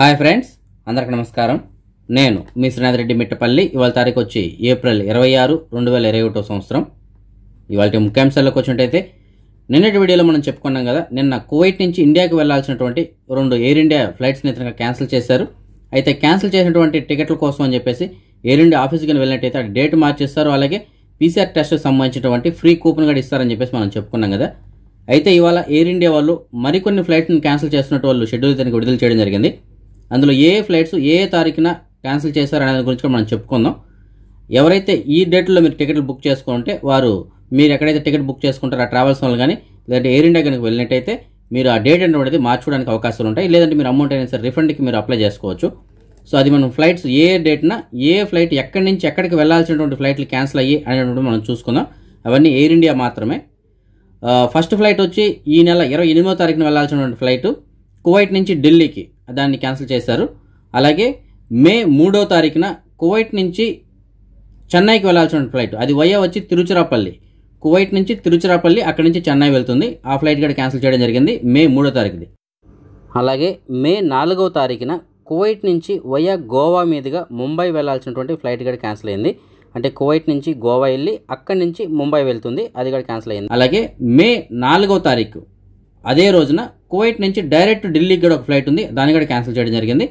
hi friends అందరికి నమస్కారం నేను మీ శ్రీనాథరెడ్డి మిట్టపల్లి ఇవాళ తారీఖు వచ్చి ఏప్రిల్ ఇరవై ఆరు రెండు వేల ఇరవై ఒకటో సంవత్సరం ఇవాళ ముఖ్యాంశాల్లోకి వచ్చినట్టయితే నిన్నటి వీడియోలో మనం చెప్పుకున్నాం కదా నిన్న కువైట్ నుంచి ఇండియాకి వెళ్లాల్సినటువంటి రెండు ఎయిర్ ఇండియా ఫ్లైట్స్ని ఇతను క్యాన్సిల్ చేశారు అయితే క్యాన్సిల్ చేసినటువంటి టికెట్ల కోసం అని చెప్పేసి ఎయిర్ ఇండియా ఆఫీస్కి వెళ్ళినట్టయితే ఆ డేట్ మార్చేస్తారు అలాగే పీసీఆర్ టెస్ట్కి సంబంధించినటువంటి ఫ్రీ కూపన్ కూడా ఇస్తారని చెప్పేసి మనం చెప్పుకున్నాం కదా అయితే ఇవాళ ఎయిర్ ఇండియా వాళ్ళు మరికొన్ని ఫ్లైట్స్ని క్యాన్సిల్ చేస్తున్నట్టు వాళ్ళు షెడ్యూల్ తనకి విడుదల చేయడం జరిగింది అందులో ఏ ఫ్లైట్స్ ఏ తారీఖున క్యాన్సిల్ చేశారు అనే గురించి కూడా మనం చెప్పుకుందాం ఎవరైతే ఈ డేట్లో మీరు టికెట్లు బుక్ చేసుకుంటే వారు మీరు ఎక్కడైతే టికెట్ బుక్ చేసుకుంటారో ఆ ట్రావెల్స్ వాళ్ళు కానీ లేదంటే ఎయిర్ ఇండియా కనుక వెళ్ళినట్టయితే మీరు ఆ డేట్ అనేది మార్చుకోవడానికి అవకాశాలు ఉంటాయి లేదంటే మీరు అమౌంట్ అయినా సరే రిఫండ్కి మీరు అప్లై చేసుకోవచ్చు సో అది మనం ఫ్లైట్స్ ఏ డేట్న ఏ ఫ్లైట్ ఎక్కడి నుంచి ఎక్కడికి వెళ్ళాల్సినటువంటి ఫ్లైట్లు క్యాన్సిల్ అయ్యి అనేటువంటి మనం చూసుకుందాం అవన్నీ ఎయిర్ ఇండియా మాత్రమే ఫస్ట్ ఫ్లైట్ వచ్చి ఈ నెల ఇరవై ఎనిమిదో తారీఖున వెళ్ళాల్సినటువంటి ఫ్లైట్ కువైట్ నుంచి ఢిల్లీకి దాన్ని క్యాన్సిల్ చేశారు అలాగే మే మూడో తారీఖున కువైట్ నుంచి చెన్నైకి వెళ్లాల్సిన ఫ్లైట్ అది వయ్యా వచ్చి తిరుచిరాపల్లి కువైట్ నుంచి తిరుచిరాపల్లి అక్కడి నుంచి చెన్నై వెళ్తుంది ఆ ఫ్లైట్ కూడా క్యాన్సిల్ చేయడం జరిగింది మే మూడో తారీఖుది అలాగే మే నాలుగవ తారీఖున కువైట్ నుంచి వయా గోవా మీదుగా ముంబై వెళ్లాల్సినటువంటి ఫ్లైట్ కూడా క్యాన్సిల్ అయింది అంటే కువైట్ నుంచి గోవా వెళ్ళి అక్కడి నుంచి ముంబై వెళ్తుంది అది కూడా క్యాన్సిల్ అయింది అలాగే మే నాలుగో తారీఖు అదే రోజున కువైట్ నుంచి డైరెక్ట్ ఢిల్లీకి కూడా ఒక ఫ్లైట్ ఉంది దాన్ని కూడా క్యాన్సిల్ చేయడం జరిగింది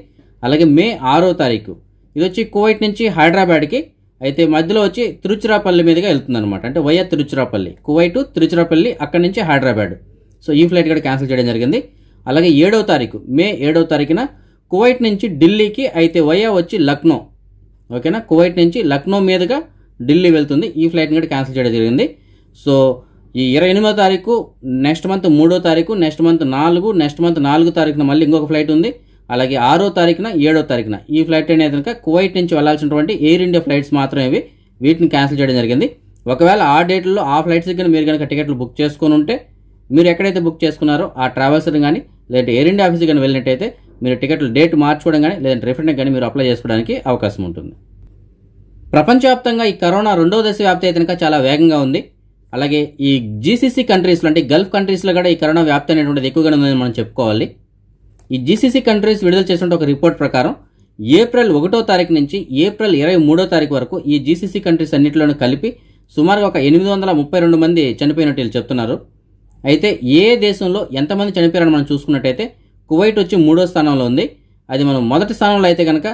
అలాగే మే ఆరో తారీఖు ఇది వచ్చి కువైట్ నుంచి హైదరాబాద్కి అయితే మధ్యలో వచ్చి తిరుచిరాపల్లి మీదుగా వెళ్తుంది అనమాట అంటే వైయా తిరుచిరాపల్లి కువైటు తిరుచిరాపల్లి అక్కడి నుంచి హైదరాబాద్ సో ఈ ఫ్లైట్ కూడా క్యాన్సిల్ చేయడం జరిగింది అలాగే ఏడవ తారీఖు మే ఏడవ తారీఖున కువైట్ నుంచి ఢిల్లీకి అయితే వయా వచ్చి లక్నో ఓకేనా కువైట్ నుంచి లక్నో మీదుగా ఢిల్లీ వెళ్తుంది ఈ ఫ్లైట్ని కూడా క్యాన్సిల్ చేయడం జరిగింది సో ఈ ఇరవై ఎనిమిదో తారీఖు నెక్స్ట్ మంత్ మూడో తారీఖు నెక్స్ట్ మంత్ నాలుగు నెక్స్ట్ మంత్ నాలుగు తారీఖున మళ్ళీ ఇంకొక ఫ్లైట్ ఉంది అలాగే ఆరో తారీఖున ఏడో తారీఖున ఈ ఫ్లైట్ అనేది కనుక కువైట్ నుంచి వెళ్లాల్సినటువంటి ఎయిర్ ఇండియా ఫ్లైట్స్ మాత్రమే వీటిని క్యాన్సిల్ చేయడం జరిగింది ఒకవేళ ఆ డేట్లో ఆ ఫ్లైట్స్ కనుక మీరు కనుక టికెట్లు బుక్ చేసుకుని ఉంటే మీరు ఎక్కడైతే బుక్ చేసుకున్నారో ఆ ట్రావెల్స్ కానీ లేదంటే ఎయిర్ ఇండియా ఆఫీస్కి కానీ వెళ్ళినట్టయితే మీరు టికెట్లు డేట్ మార్చుకోవడం కానీ లేదంటే రిఫండ్ కానీ మీరు అప్లై చేసుకోవడానికి అవకాశం ఉంటుంది ప్రపంచవ్యాప్తంగా ఈ కరోనా రెండో దశ వ్యాప్తి అయితే చాలా వేగంగా ఉంది అలాగే ఈ జీసీసీ కంట్రీస్లో అంటే గల్ఫ్ కంట్రీస్లో కూడా ఈ కరోనా వ్యాప్తి అనేటువంటిది ఎక్కువగా ఉందని మనం చెప్పుకోవాలి ఈ జీసీసీ కంట్రీస్ విడుదల చేసిన ఒక రిపోర్ట్ ప్రకారం ఏప్రిల్ ఒకటో తారీఖు నుంచి ఏప్రిల్ ఇరవై మూడో తారీఖు వరకు ఈ జీసీసీ కంట్రీస్ అన్నింటిలోనూ కలిపి సుమారుగా ఒక ఎనిమిది వందల ముప్పై రెండు మంది చనిపోయినట్టు వీళ్ళు చెప్తున్నారు అయితే ఏ దేశంలో ఎంతమంది చనిపోయారని మనం చూసుకున్నట్టయితే కువైట్ వచ్చి మూడో స్థానంలో ఉంది అది మనం మొదటి స్థానంలో అయితే కనుక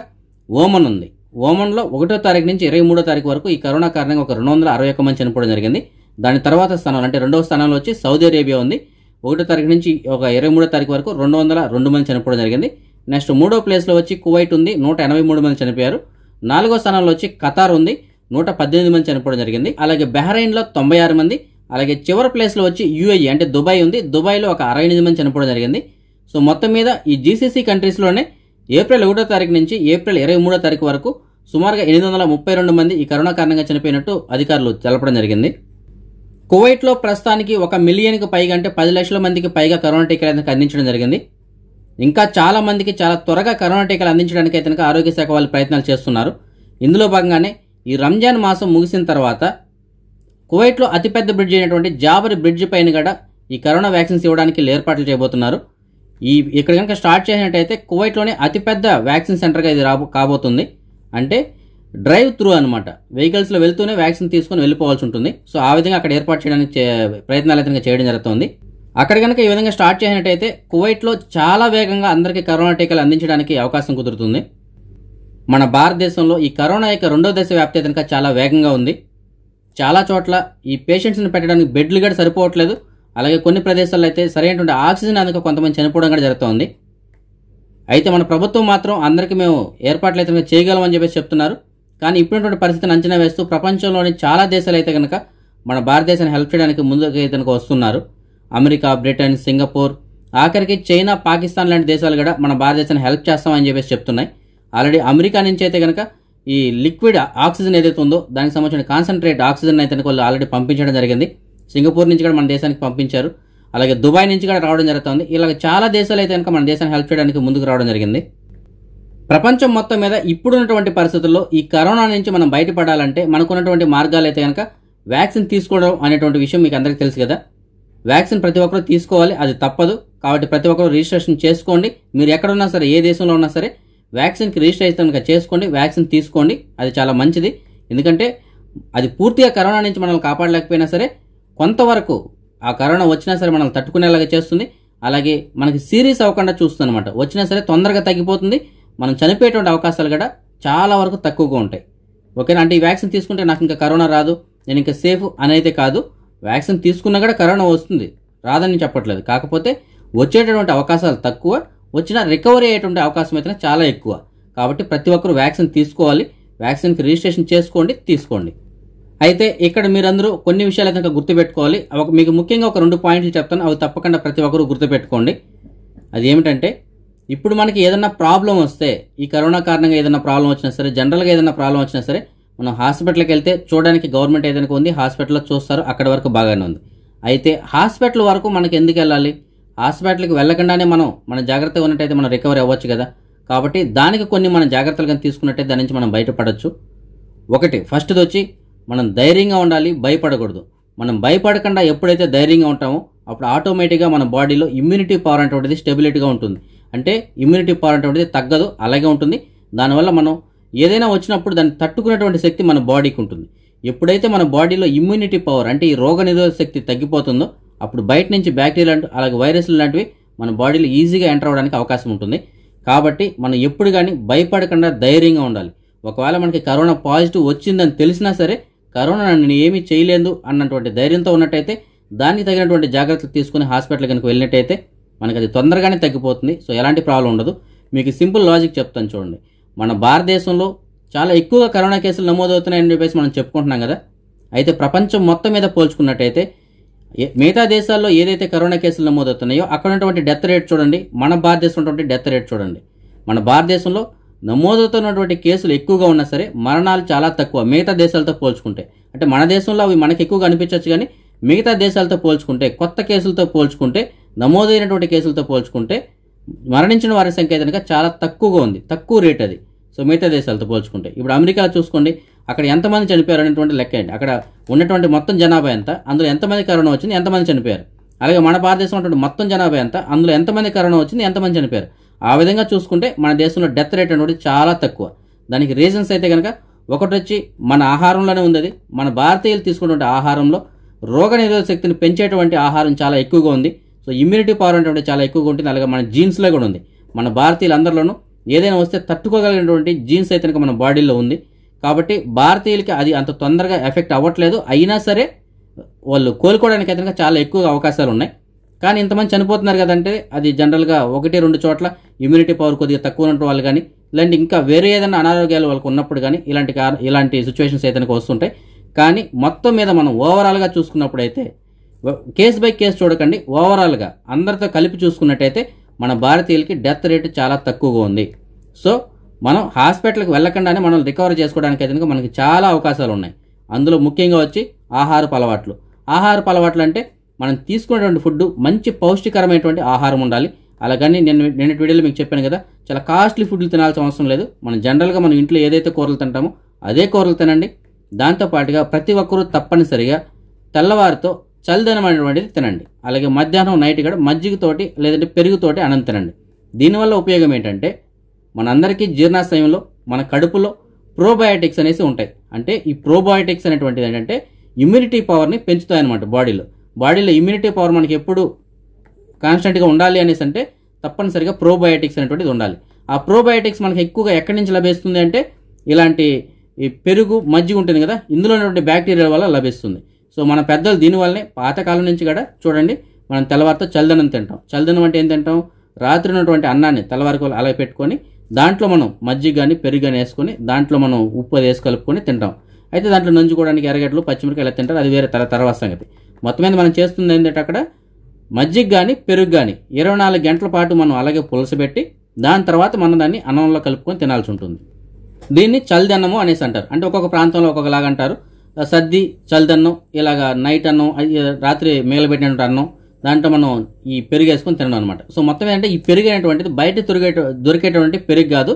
ఓమన్ ఉంది ఓమన్లో ఒకటో తారీఖు నుంచి ఇరవై మూడో తారీఖు వరకు ఈ కరోనా కారణంగా ఒక రెండు వందల అరవై మంది చనిపోవడం జరిగింది దాని తర్వాత స్థానంలో అంటే రెండవ స్థానంలో వచ్చి సౌదీ అరేబియా ఉంది ఒకటో తారీఖు నుంచి ఒక ఇరవై మూడో తారీఖు వరకు రెండు వందల రెండు మంది చనిపోవడం జరిగింది నెక్స్ట్ మూడో ప్లేస్లో వచ్చి కువైట్ ఉంది నూట ఎనభై మూడు మంది చనిపోయారు నాలుగో స్థానంలో వచ్చి ఖతార్ ఉంది నూట పద్దెనిమిది మంది చనిపోవడం జరిగింది అలాగే బహ్రైన్లో తొంభై ఆరు మంది అలాగే చివరి ప్లేస్లో వచ్చి యూఏఈ అంటే దుబాయ్ ఉంది దుబాయ్లో ఒక అరవై ఎనిమిది మంది చనిపోవడం జరిగింది సో మొత్తం మీద ఈ జీసీసీ కంట్రీస్లోనే ఏప్రిల్ ఒకటో తారీఖు నుంచి ఏప్రిల్ ఇరవై మూడో తారీఖు వరకు సుమారుగా ఎనిమిది వందల ముప్పై రెండు మంది ఈ కరోనా కారణంగా చనిపోయినట్టు అధికారులు తెలపడం జరిగింది కువైట్లో ప్రస్తుతానికి ఒక మిలియన్కి పైగా అంటే పది లక్షల మందికి పైగా కరోనా టీకాలు అయితే అందించడం జరిగింది ఇంకా చాలా మందికి చాలా త్వరగా కరోనా టీకాలు అందించడానికి అయితే ఆరోగ్య శాఖ వాళ్ళు ప్రయత్నాలు చేస్తున్నారు ఇందులో భాగంగానే ఈ రంజాన్ మాసం ముగిసిన తర్వాత కువైట్లో అతిపెద్ద బ్రిడ్జ్ అయినటువంటి జాబర్ బ్రిడ్జ్ పైన కూడా ఈ కరోనా వ్యాక్సిన్స్ ఇవ్వడానికి ఏర్పాట్లు చేయబోతున్నారు ఈ ఇక్కడ కనుక స్టార్ట్ చేసినట్టయితే కువైట్లోనే అతిపెద్ద వ్యాక్సిన్ సెంటర్గా ఇది రాబో కాబోతుంది అంటే డ్రైవ్ త్రూ అనమాట వెహికల్స్లో వెళ్తూనే వ్యాక్సిన్ తీసుకొని వెళ్ళిపోవాల్సి ఉంటుంది సో ఆ విధంగా అక్కడ ఏర్పాటు చేయడానికి ప్రయత్నాలు అయితే చేయడం జరుగుతుంది అక్కడ కనుక ఈ విధంగా స్టార్ట్ చేసినట్టయితే కువైట్లో చాలా వేగంగా అందరికీ కరోనా టీకాలు అందించడానికి అవకాశం కుదురుతుంది మన భారతదేశంలో ఈ కరోనా యొక్క రెండో దశ వ్యాప్తి కనుక చాలా వేగంగా ఉంది చాలా చోట్ల ఈ పేషెంట్స్ని పెట్టడానికి బెడ్లు కూడా సరిపోవట్లేదు అలాగే కొన్ని ప్రదేశాల్లో అయితే సరైనటువంటి ఆక్సిజన్ అందుకు కొంతమంది చనిపోవడం కూడా జరుగుతుంది అయితే మన ప్రభుత్వం మాత్రం అందరికీ మేము ఏర్పాట్లు అయితే చేయగలమని చెప్పేసి చెప్తున్నారు కానీ ఇప్పుడున్నటువంటి పరిస్థితిని అంచనా వేస్తూ ప్రపంచంలోని చాలా దేశాలు అయితే కనుక మన భారతదేశాన్ని హెల్ప్ చేయడానికి ముందుకు అయితే కనుక వస్తున్నారు అమెరికా బ్రిటన్ సింగపూర్ ఆఖరికి చైనా పాకిస్తాన్ లాంటి దేశాలు కూడా మన భారతదేశాన్ని హెల్ప్ చేస్తామని చెప్పేసి చెప్తున్నాయి ఆల్రెడీ అమెరికా నుంచి అయితే కనుక ఈ లిక్విడ్ ఆక్సిజన్ ఏదైతే ఉందో దానికి సంబంధించిన కాన్సన్ట్రేట్ ఆక్సిజన్ అయితే కనుక వాళ్ళు ఆల్రెడీ పంపించడం జరిగింది సింగపూర్ నుంచి కూడా మన దేశానికి పంపించారు అలాగే దుబాయ్ నుంచి కూడా రావడం జరుగుతుంది ఇలాగ చాలా దేశాలు అయితే కనుక మన దేశాన్ని హెల్ప్ చేయడానికి ముందుకు రావడం జరిగింది ప్రపంచం మొత్తం మీద ఇప్పుడున్నటువంటి పరిస్థితుల్లో ఈ కరోనా నుంచి మనం బయటపడాలంటే మనకున్నటువంటి మార్గాలు అయితే కనుక వ్యాక్సిన్ తీసుకోవడం అనేటువంటి విషయం మీకు అందరికీ తెలుసు కదా వ్యాక్సిన్ ప్రతి ఒక్కరూ తీసుకోవాలి అది తప్పదు కాబట్టి ప్రతి ఒక్కరు రిజిస్ట్రేషన్ చేసుకోండి మీరు ఎక్కడున్నా సరే ఏ దేశంలో ఉన్నా సరే వ్యాక్సిన్కి రిజిస్టర్ అయితే కనుక చేసుకోండి వ్యాక్సిన్ తీసుకోండి అది చాలా మంచిది ఎందుకంటే అది పూర్తిగా కరోనా నుంచి మనల్ని కాపాడలేకపోయినా సరే కొంతవరకు ఆ కరోనా వచ్చినా సరే మనల్ని తట్టుకునేలాగా చేస్తుంది అలాగే మనకి సీరియస్ అవ్వకుండా చూస్తుంది అనమాట వచ్చినా సరే తొందరగా తగ్గిపోతుంది మనం చనిపోయేటువంటి అవకాశాలు కూడా చాలా వరకు తక్కువగా ఉంటాయి ఓకేనా అంటే ఈ వ్యాక్సిన్ తీసుకుంటే నాకు ఇంకా కరోనా రాదు నేను ఇంకా సేఫ్ అనైతే కాదు వ్యాక్సిన్ తీసుకున్నా కూడా కరోనా వస్తుంది రాదని చెప్పట్లేదు కాకపోతే వచ్చేటటువంటి అవకాశాలు తక్కువ వచ్చినా రికవరీ అయ్యేటువంటి అవకాశం అయితే చాలా ఎక్కువ కాబట్టి ప్రతి ఒక్కరు వ్యాక్సిన్ తీసుకోవాలి వ్యాక్సిన్కి రిజిస్ట్రేషన్ చేసుకోండి తీసుకోండి అయితే ఇక్కడ మీరందరూ కొన్ని విషయాలు కనుక గుర్తుపెట్టుకోవాలి మీకు ముఖ్యంగా ఒక రెండు పాయింట్లు చెప్తాను అవి తప్పకుండా ప్రతి ఒక్కరు గుర్తుపెట్టుకోండి అది ఏమిటంటే ఇప్పుడు మనకి ఏదైనా ప్రాబ్లం వస్తే ఈ కరోనా కారణంగా ఏదైనా ప్రాబ్లం వచ్చినా సరే జనరల్గా ఏదైనా ప్రాబ్లం వచ్చినా సరే మనం హాస్పిటల్కి వెళ్తే చూడడానికి గవర్నమెంట్ ఏదైనా ఉంది హాస్పిటల్లో చూస్తారు అక్కడ వరకు బాగానే ఉంది అయితే హాస్పిటల్ వరకు మనకి ఎందుకు వెళ్ళాలి హాస్పిటల్కి వెళ్ళకుండానే మనం మన జాగ్రత్తగా ఉన్నట్టయితే మనం రికవరీ అవ్వచ్చు కదా కాబట్టి దానికి కొన్ని మనం జాగ్రత్తలు కానీ తీసుకున్నట్టయితే దాని నుంచి మనం బయటపడవచ్చు ఒకటి ఫస్ట్ది వచ్చి మనం ధైర్యంగా ఉండాలి భయపడకూడదు మనం భయపడకుండా ఎప్పుడైతే ధైర్యంగా ఉంటామో అప్పుడు ఆటోమేటిక్గా మన బాడీలో ఇమ్యూనిటీ పవర్ అంటే స్టెబిలిటీగా ఉంటుంది అంటే ఇమ్యూనిటీ పవర్ అనేటువంటిది తగ్గదు అలాగే ఉంటుంది దానివల్ల మనం ఏదైనా వచ్చినప్పుడు దాన్ని తట్టుకునేటువంటి శక్తి మన బాడీకి ఉంటుంది ఎప్పుడైతే మన బాడీలో ఇమ్యూనిటీ పవర్ అంటే ఈ రోగ నిరోధక శక్తి తగ్గిపోతుందో అప్పుడు బయట నుంచి బ్యాక్టీరియా లాంటి అలాగే వైరస్లు లాంటివి మన బాడీలో ఈజీగా ఎంటర్ అవ్వడానికి అవకాశం ఉంటుంది కాబట్టి మనం ఎప్పుడు కానీ భయపడకుండా ధైర్యంగా ఉండాలి ఒకవేళ మనకి కరోనా పాజిటివ్ వచ్చిందని తెలిసినా సరే కరోనా నన్ను ఏమీ చేయలేదు అన్నటువంటి ధైర్యంతో ఉన్నట్టయితే దానికి తగినటువంటి జాగ్రత్తలు తీసుకుని హాస్పిటల్ కనుక వెళ్ళినట్టయితే మనకి అది తొందరగానే తగ్గిపోతుంది సో ఎలాంటి ప్రాబ్లం ఉండదు మీకు సింపుల్ లాజిక్ చెప్తాను చూడండి మన భారతదేశంలో చాలా ఎక్కువగా కరోనా కేసులు నమోదవుతున్నాయని చెప్పేసి మనం చెప్పుకుంటున్నాం కదా అయితే ప్రపంచం మొత్తం మీద పోల్చుకున్నట్టయితే మిగతా దేశాల్లో ఏదైతే కరోనా కేసులు నమోదవుతున్నాయో అక్కడ ఉన్నటువంటి డెత్ రేట్ చూడండి మన భారతదేశం ఉన్నటువంటి డెత్ రేట్ చూడండి మన భారతదేశంలో నమోదవుతున్నటువంటి కేసులు ఎక్కువగా ఉన్నా సరే మరణాలు చాలా తక్కువ మిగతా దేశాలతో పోల్చుకుంటే అంటే మన దేశంలో అవి మనకు ఎక్కువగా అనిపించవచ్చు కానీ మిగతా దేశాలతో పోల్చుకుంటే కొత్త కేసులతో పోల్చుకుంటే నమోదైనటువంటి కేసులతో పోల్చుకుంటే మరణించిన వారి సంఖ్య కనుక చాలా తక్కువగా ఉంది తక్కువ రేట్ అది సో మిగతా దేశాలతో పోల్చుకుంటే ఇప్పుడు అమెరికా చూసుకోండి అక్కడ ఎంతమంది చనిపోయారు అనేటువంటి లెక్క అండి అక్కడ ఉన్నటువంటి మొత్తం జనాభా ఎంత అందులో ఎంతమంది కరోనా వచ్చింది ఎంతమంది చనిపోయారు అలాగే మన భారతదేశం ఉన్నటువంటి మొత్తం జనాభా ఎంత అందులో ఎంతమంది కరోనా వచ్చింది ఎంతమంది చనిపోయారు ఆ విధంగా చూసుకుంటే మన దేశంలో డెత్ రేట్ అనేది చాలా తక్కువ దానికి రీజన్స్ అయితే కనుక ఒకటి వచ్చి మన ఆహారంలోనే ఉంది మన భారతీయులు తీసుకున్నటువంటి ఆహారంలో రోగ నిరోధక శక్తిని పెంచేటువంటి ఆహారం చాలా ఎక్కువగా ఉంది సో ఇమ్యూనిటీ పవర్ అనేటువంటి చాలా ఎక్కువగా ఉంటుంది అలాగే మన జీన్స్లో కూడా ఉంది మన భారతీయులందరిలోనూ ఏదైనా వస్తే తట్టుకోగలిగినటువంటి జీన్స్ అయితే కనుక మన బాడీలో ఉంది కాబట్టి భారతీయులకి అది అంత తొందరగా ఎఫెక్ట్ అవ్వట్లేదు అయినా సరే వాళ్ళు కోలుకోవడానికి అయితే చాలా ఎక్కువ అవకాశాలు ఉన్నాయి కానీ ఇంతమంది చనిపోతున్నారు కదంటే అది జనరల్గా ఒకటి రెండు చోట్ల ఇమ్యూనిటీ పవర్ కొద్దిగా తక్కువ ఉన్న వాళ్ళు కానీ లేదంటే ఇంకా వేరే ఏదైనా అనారోగ్యాలు వాళ్ళకు ఉన్నప్పుడు కానీ ఇలాంటి ఇలాంటి సిచ్యువేషన్స్ అయితే వస్తుంటాయి కానీ మొత్తం మీద మనం ఓవరాల్గా చూసుకున్నప్పుడు అయితే కేసు బై కేసు చూడకండి ఓవరాల్గా అందరితో కలిపి చూసుకున్నట్టయితే మన భారతీయులకి డెత్ రేటు చాలా తక్కువగా ఉంది సో మనం హాస్పిటల్కి వెళ్ళకుండానే మనం రికవర్ చేసుకోవడానికి అయితే మనకి చాలా అవకాశాలు ఉన్నాయి అందులో ముఖ్యంగా వచ్చి ఆహారపు అలవాట్లు ఆహారపు అలవాట్లు అంటే మనం తీసుకునేటువంటి ఫుడ్ మంచి పౌష్టికరమైనటువంటి ఆహారం ఉండాలి అలాగని నేను నిన్నటి వీడియోలో మీకు చెప్పాను కదా చాలా కాస్ట్లీ ఫుడ్లు తినాల్సిన అవసరం లేదు మనం జనరల్గా మనం ఇంట్లో ఏదైతే కూరలు తింటామో అదే కూరలు తినండి దాంతోపాటుగా ప్రతి ఒక్కరూ తప్పనిసరిగా తెల్లవారితో చలిదనమైనటువంటిది తినండి అలాగే మధ్యాహ్నం నైట్ కూడా మజ్జిగతోటి లేదంటే పెరుగుతోటి అన్నం తినండి దీనివల్ల ఉపయోగం ఏంటంటే మనందరికీ జీర్ణాశయంలో మన కడుపులో ప్రోబయాటిక్స్ అనేసి ఉంటాయి అంటే ఈ ప్రోబయాటిక్స్ అనేటువంటిది ఏంటంటే ఇమ్యూనిటీ పవర్ని పెంచుతాయన్నమాట బాడీలో బాడీలో ఇమ్యూనిటీ పవర్ మనకి ఎప్పుడు కాన్స్టెంట్గా ఉండాలి అనేసి అంటే తప్పనిసరిగా ప్రోబయాటిక్స్ అనేటువంటిది ఉండాలి ఆ ప్రోబయాటిక్స్ మనకి ఎక్కువగా ఎక్కడి నుంచి లభిస్తుంది అంటే ఇలాంటి ఈ పెరుగు మజ్జిగ ఉంటుంది కదా ఇందులో ఉన్నటువంటి బ్యాక్టీరియా వల్ల లభిస్తుంది సో మన పెద్దలు దీనివల్లనే పాతకాలం నుంచి కూడా చూడండి మనం తెల్లవారితో చల్దనం తింటాం చల్దనం అంటే ఏం తింటాం రాత్రి ఉన్నటువంటి అన్నాన్ని తెల్లవారికి అలా పెట్టుకొని దాంట్లో మనం మజ్జిగ కానీ పెరుగు కానీ వేసుకొని దాంట్లో మనం ఉప్పు అది వేసి కలుపుకొని తింటాం అయితే దాంట్లో నంజుకోవడానికి ఎరగడ్లు పచ్చిమిరకాయలు ఎలా తింటారు అది వేరే తర తర్వాత సంగతి మొత్తం మీద మనం చేస్తుంది ఏంటంటే అక్కడ మజ్జిగ కానీ పెరుగు కానీ ఇరవై నాలుగు గంటల పాటు మనం అలాగే పులసబెట్టి దాని తర్వాత మనం దాన్ని అన్నంలో కలుపుకొని తినాల్సి ఉంటుంది దీన్ని అన్నము అనేసి అంటారు అంటే ఒక్కొక్క ప్రాంతంలో ఒక్కొక్కలాగా అంటారు సర్ది చలిదన్నం ఇలాగ నైట్ అన్నం రాత్రి మేలబెట్టినటువంటి అన్నం దాంట్లో మనం ఈ పెరుగు వేసుకొని తినడం అనమాట సో మొత్తం ఏంటంటే ఈ పెరుగు అనేటువంటిది బయట దొరికే దొరికేటువంటి పెరుగు కాదు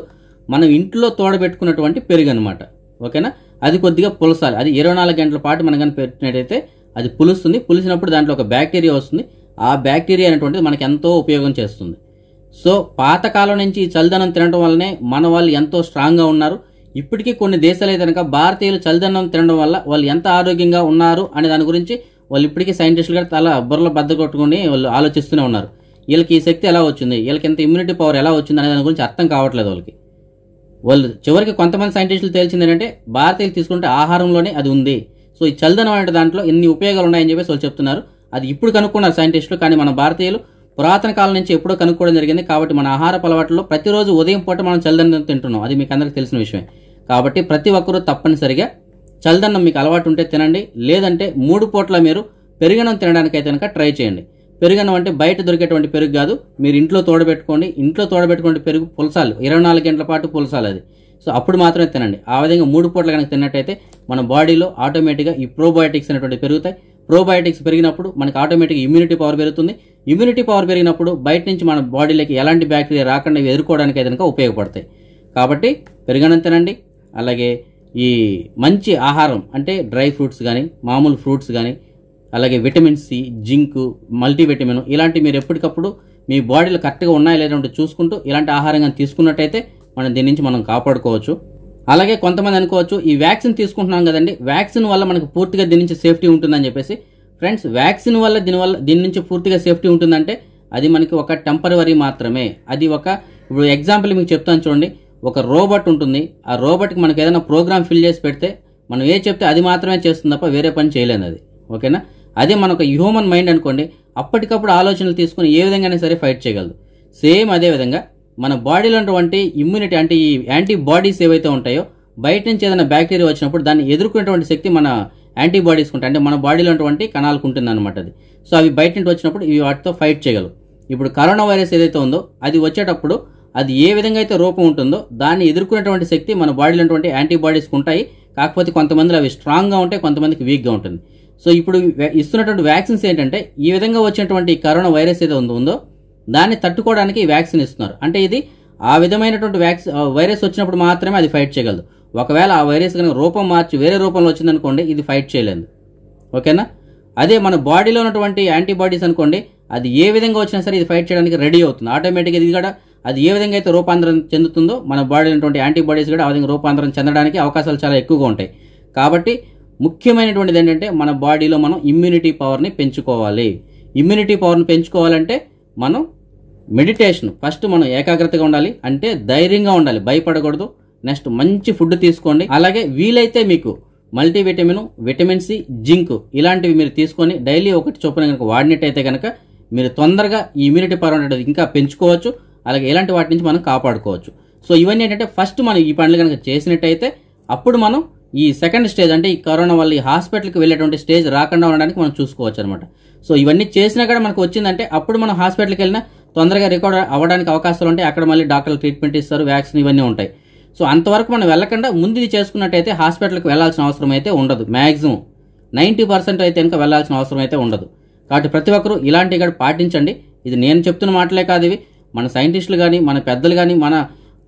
మనం ఇంట్లో తోడబెట్టుకున్నటువంటి పెరుగు అనమాట ఓకేనా అది కొద్దిగా పులసాలి అది ఇరవై నాలుగు గంటల పాటు మనం కానీ పెట్టినట్టయితే అది పులుస్తుంది పులిసినప్పుడు దాంట్లో ఒక బ్యాక్టీరియా వస్తుంది ఆ బ్యాక్టీరియా అనేటువంటిది మనకు ఎంతో ఉపయోగం చేస్తుంది సో పాతకాలం నుంచి చలిదనం తినడం వల్లనే మన వాళ్ళు ఎంతో స్ట్రాంగ్గా ఉన్నారు ఇప్పటికీ కొన్ని దేశాలు అయితే కనుక భారతీయులు చలిదన్నం తినడం వల్ల వాళ్ళు ఎంత ఆరోగ్యంగా ఉన్నారు అనే దాని గురించి వాళ్ళు ఇప్పటికీ సైంటిస్టులు కూడా తల బుర్రలో బద్ద కొట్టుకుని వాళ్ళు ఆలోచిస్తూనే ఉన్నారు వీళ్ళకి ఈ శక్తి ఎలా వచ్చింది వీళ్ళకి ఎంత ఇమ్యూనిటీ పవర్ ఎలా వచ్చింది అనే దాని గురించి అర్థం కావట్లేదు వాళ్ళకి వాళ్ళు చివరికి కొంతమంది సైంటిస్టులు తేల్చింది ఏంటంటే భారతీయులు తీసుకుంటే ఆహారంలోనే అది ఉంది సో ఈ చలిదనం అనే దాంట్లో ఎన్ని ఉపయోగాలు ఉన్నాయని చెప్పేసి వాళ్ళు చెప్తున్నారు అది ఇప్పుడు కనుక్కున్నారు సైంటిస్టులు కానీ మన భారతీయులు పురాతన కాలం నుంచి ఎప్పుడో కనుక్కోవడం జరిగింది కాబట్టి మన ఆహార అలవాట్లో ప్రతిరోజు ఉదయం పూట మనం చల్లదన్నం తింటున్నాం అది మీకు అందరికీ తెలిసిన విషయమే కాబట్టి ప్రతి ఒక్కరూ తప్పనిసరిగా చల్లదన్నం మీకు అలవాటు ఉంటే తినండి లేదంటే మూడు పూట్ల మీరు పెరుగనం తినడానికైతే కనుక ట్రై చేయండి పెరుగనం అంటే బయట దొరికేటువంటి పెరుగు కాదు మీరు ఇంట్లో తోడబెట్టుకోండి ఇంట్లో తోడబెట్టుకోండి పెరుగు పులసాలు ఇరవై నాలుగు గంటల పాటు పులసాలు అది సో అప్పుడు మాత్రమే తినండి ఆ విధంగా మూడు పూటలు కనుక తిన్నట్టయితే మన బాడీలో ఆటోమేటిక్గా ఈ ప్రోబయోటిక్స్ అనేటువంటి పెరుగుతాయి ప్రోబయోటిక్స్ పెరిగినప్పుడు మనకు ఆటోమేటిక్గా ఇమ్యూనిటీ పవర్ పెరుగుతుంది ఇమ్యూనిటీ పవర్ పెరిగినప్పుడు బయట నుంచి మన బాడీలోకి ఎలాంటి బ్యాక్టీరియా రాకుండా ఎదుర్కోవడానికి కనుక ఉపయోగపడతాయి కాబట్టి పెరిగినంత తినండి అలాగే ఈ మంచి ఆహారం అంటే డ్రై ఫ్రూట్స్ కానీ మామూలు ఫ్రూట్స్ కానీ అలాగే విటమిన్ సి జింక్ మల్టీవిటమిన్ ఇలాంటి మీరు ఎప్పటికప్పుడు మీ బాడీలో కరెక్ట్గా ఉన్నాయా లేదంటే చూసుకుంటూ ఇలాంటి ఆహారం కానీ తీసుకున్నట్టయితే మనం దీని నుంచి మనం కాపాడుకోవచ్చు అలాగే కొంతమంది అనుకోవచ్చు ఈ వ్యాక్సిన్ తీసుకుంటున్నాం కదండి వ్యాక్సిన్ వల్ల మనకు పూర్తిగా దీని నుంచి సేఫ్టీ ఉంటుందని చెప్పేసి ఫ్రెండ్స్ వ్యాక్సిన్ వల్ల దీని వల్ల దీని నుంచి పూర్తిగా సేఫ్టీ ఉంటుందంటే అది మనకి ఒక టెంపరవరీ మాత్రమే అది ఒక ఇప్పుడు ఎగ్జాంపుల్ మీకు చెప్తాను చూడండి ఒక రోబోట్ ఉంటుంది ఆ రోబోట్కి మనకి ఏదైనా ప్రోగ్రామ్ ఫిల్ చేసి పెడితే మనం ఏ చెప్తే అది మాత్రమే చేస్తుంది తప్ప వేరే పని చేయలేదు అది ఓకేనా అదే మన ఒక హ్యూమన్ మైండ్ అనుకోండి అప్పటికప్పుడు ఆలోచనలు తీసుకుని ఏ విధంగానే సరే ఫైట్ చేయగలదు సేమ్ అదే విధంగా మన బాడీలో ఉన్నటువంటి ఇమ్యూనిటీ అంటే ఈ యాంటీబాడీస్ ఏవైతే ఉంటాయో బయట నుంచి ఏదైనా బ్యాక్టీరియా వచ్చినప్పుడు దాన్ని ఎదుర్కొనేటువంటి శక్తి మన యాంటీబాడీస్ ఉంటాయి అంటే మన బాడీలో ఉన్నటువంటి కణాలకు ఉంటుంది అనమాట అది సో అవి బయట నుండి వచ్చినప్పుడు ఇవి వాటితో ఫైట్ చేయగలవు ఇప్పుడు కరోనా వైరస్ ఏదైతే ఉందో అది వచ్చేటప్పుడు అది ఏ విధంగా అయితే రూపం ఉంటుందో దాన్ని ఎదుర్కొనేటువంటి శక్తి మన బాడీలో ఉన్నటువంటి యాంటీబాడీస్కి ఉంటాయి కాకపోతే కొంతమందిలో అవి స్ట్రాంగ్గా ఉంటాయి కొంతమందికి వీక్గా ఉంటుంది సో ఇప్పుడు ఇస్తున్నటువంటి వ్యాక్సిన్స్ ఏంటంటే ఈ విధంగా వచ్చినటువంటి కరోనా వైరస్ ఏదో ఉందో దాన్ని తట్టుకోవడానికి వ్యాక్సిన్ ఇస్తున్నారు అంటే ఇది ఆ విధమైనటువంటి వ్యాక్సి వైరస్ వచ్చినప్పుడు మాత్రమే అది ఫైట్ చేయగలదు ఒకవేళ ఆ వైరస్ కనుక రూపం మార్చి వేరే రూపంలో వచ్చిందనుకోండి ఇది ఫైట్ చేయలేదు ఓకేనా అదే మన బాడీలో ఉన్నటువంటి యాంటీబాడీస్ అనుకోండి అది ఏ విధంగా వచ్చినా సరే ఇది ఫైట్ చేయడానికి రెడీ అవుతుంది ఆటోమేటిక్గా ఇది కూడా అది ఏ విధంగా అయితే రూపాంతరం చెందుతుందో మన బాడీలో ఉన్నటువంటి యాంటీబాడీస్ కూడా ఆ విధంగా రూపాంతరం చెందడానికి అవకాశాలు చాలా ఎక్కువగా ఉంటాయి కాబట్టి ముఖ్యమైనటువంటిది ఏంటంటే మన బాడీలో మనం ఇమ్యూనిటీ పవర్ని పెంచుకోవాలి ఇమ్యూనిటీ పవర్ని పెంచుకోవాలంటే మనం మెడిటేషన్ ఫస్ట్ మనం ఏకాగ్రతగా ఉండాలి అంటే ధైర్యంగా ఉండాలి భయపడకూడదు నెక్స్ట్ మంచి ఫుడ్ తీసుకోండి అలాగే వీలైతే మీకు మల్టీవిటమిన్ విటమిన్ సి జింక్ ఇలాంటివి మీరు తీసుకొని డైలీ ఒకటి చొప్పున కనుక వాడినట్టయితే కనుక మీరు తొందరగా ఈ ఇమ్యూనిటీ పవర్ అనేది ఇంకా పెంచుకోవచ్చు అలాగే ఇలాంటి వాటి నుంచి మనం కాపాడుకోవచ్చు సో ఇవన్నీ ఏంటంటే ఫస్ట్ మనం ఈ పనులు కనుక చేసినట్టయితే అప్పుడు మనం ఈ సెకండ్ స్టేజ్ అంటే ఈ కరోనా వల్ల ఈ హాస్పిటల్కి వెళ్ళేటువంటి స్టేజ్ రాకుండా ఉండడానికి మనం చూసుకోవచ్చు అనమాట సో ఇవన్నీ చేసినా కూడా మనకు వచ్చిందంటే అప్పుడు మనం హాస్పిటల్కి వెళ్ళినా తొందరగా రికార్డ్ అవ్వడానికి అవకాశాలు ఉంటాయి అక్కడ మళ్ళీ డాక్టర్లు ట్రీట్మెంట్ ఇస్తారు వ్యాక్సిన్ ఇవన్నీ ఉంటాయి సో అంతవరకు మనం వెళ్ళకుండా ముందు ఇది చేసుకున్నట్టయితే హాస్పిటల్కి వెళ్ళాల్సిన అవసరం అయితే ఉండదు మ్యాక్సిమం నైంటీ పర్సెంట్ అయితే ఇంకా వెళ్ళాల్సిన అవసరం అయితే ఉండదు కాబట్టి ప్రతి ఒక్కరూ ఇలాంటివి కూడా పాటించండి ఇది నేను చెప్తున్న మాటలే కాదు ఇవి మన సైంటిస్టులు కానీ మన పెద్దలు కానీ మన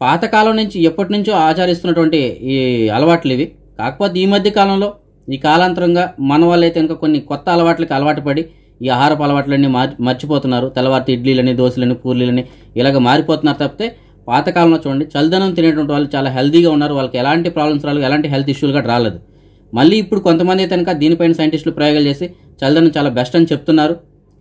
పాతకాలం నుంచి ఎప్పటి నుంచో ఆచరిస్తున్నటువంటి ఈ అలవాట్లు ఇవి కాకపోతే ఈ మధ్య కాలంలో ఈ కాలాంతరంగా మన వాళ్ళైతే ఇంకా కొన్ని కొత్త అలవాట్లకి అలవాటు పడి ఈ ఆహారపు అలవాట్లన్నీ మార్చి మర్చిపోతున్నారు తెల్లవారితే ఇడ్లీలని దోశలని పూరీలని ఇలాగ మారిపోతున్నారు తప్పితే పాతకాలంలో చూడండి చలిదనం తినేటువంటి వాళ్ళు చాలా హెల్దీగా ఉన్నారు వాళ్ళకి ఎలాంటి ప్రాబ్లమ్స్ రాలేదు ఎలాంటి హెల్త్ ఇష్యూలు కూడా రాలేదు మళ్ళీ ఇప్పుడు కొంతమంది అయితే కనుక దీనిపైన సైంటిస్టులు ప్రయోగాలు చేసి చలిదనం చాలా బెస్ట్ అని చెప్తున్నారు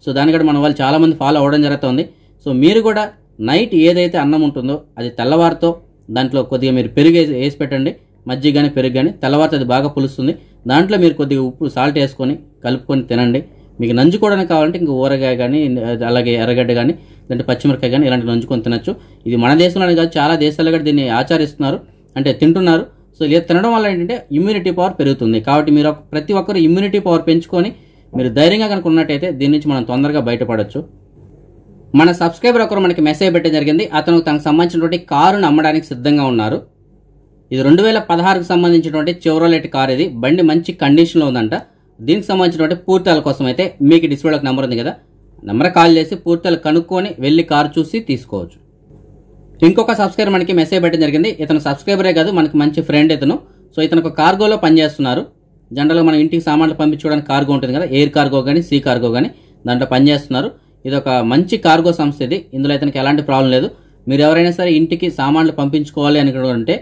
సో కూడా మన వాళ్ళు చాలామంది ఫాలో అవ్వడం జరుగుతుంది సో మీరు కూడా నైట్ ఏదైతే అన్నం ఉంటుందో అది తెల్లవారితో దాంట్లో కొద్దిగా మీరు పెరుగు వేసి పెట్టండి మజ్జిగ కానీ పెరుగు కానీ తెల్లవారితో అది బాగా పులుస్తుంది దాంట్లో మీరు కొద్దిగా ఉప్పు సాల్ట్ వేసుకొని కలుపుకొని తినండి మీకు నంజుకోవడానికి కావాలంటే ఇంక ఊరగాయ కానీ అలాగే ఎర్రగడ్డ కానీ లేదంటే పచ్చిమిరకాయ కానీ ఇలాంటివి నంచుకొని తినచ్చు ఇది మన దేశంలోనే కాదు చాలా దేశాలు కూడా దీన్ని ఆచరిస్తున్నారు అంటే తింటున్నారు సో ఇది తినడం వల్ల ఏంటంటే ఇమ్యూనిటీ పవర్ పెరుగుతుంది కాబట్టి మీరు ప్రతి ఒక్కరు ఇమ్యూనిటీ పవర్ పెంచుకొని మీరు ధైర్యంగా కనుక ఉన్నట్టయితే దీని నుంచి మనం తొందరగా బయటపడవచ్చు మన సబ్స్క్రైబర్ ఒకరు మనకి మెసేజ్ పెట్టడం జరిగింది అతను తనకు సంబంధించినటువంటి కారును అమ్మడానికి సిద్ధంగా ఉన్నారు ఇది రెండు వేల పదహారుకు సంబంధించినటువంటి చివరలేటి కార్ ఇది బండి మంచి కండిషన్లో ఉందంట దీనికి సంబంధించినటువంటి పూర్తాల కోసం అయితే మీకు డిస్ప్లేలోకి నెంబర్ ఉంది కదా నెంబర్ కాల్ చేసి పూర్తిలు కనుక్కొని వెళ్ళి కారు చూసి తీసుకోవచ్చు ఇంకొక సబ్స్క్రైబర్ మనకి మెసేజ్ పెట్టడం జరిగింది ఇతను సబ్స్క్రైబరే కాదు మనకి మంచి ఫ్రెండ్ ఇతను సో ఇతను ఒక కార్గోలో పనిచేస్తున్నారు జనరల్గా మనం ఇంటికి సామాన్లు పంపించుకోవడానికి కార్గో ఉంటుంది కదా ఎయిర్ కార్గో కానీ సీ కార్గో కానీ దాంట్లో పనిచేస్తున్నారు ఇది ఒక మంచి కార్గో సంస్థ ఇది ఇందులో ఇతనికి ఎలాంటి ప్రాబ్లం లేదు మీరు ఎవరైనా సరే ఇంటికి సామాన్లు పంపించుకోవాలి అనుకుంటే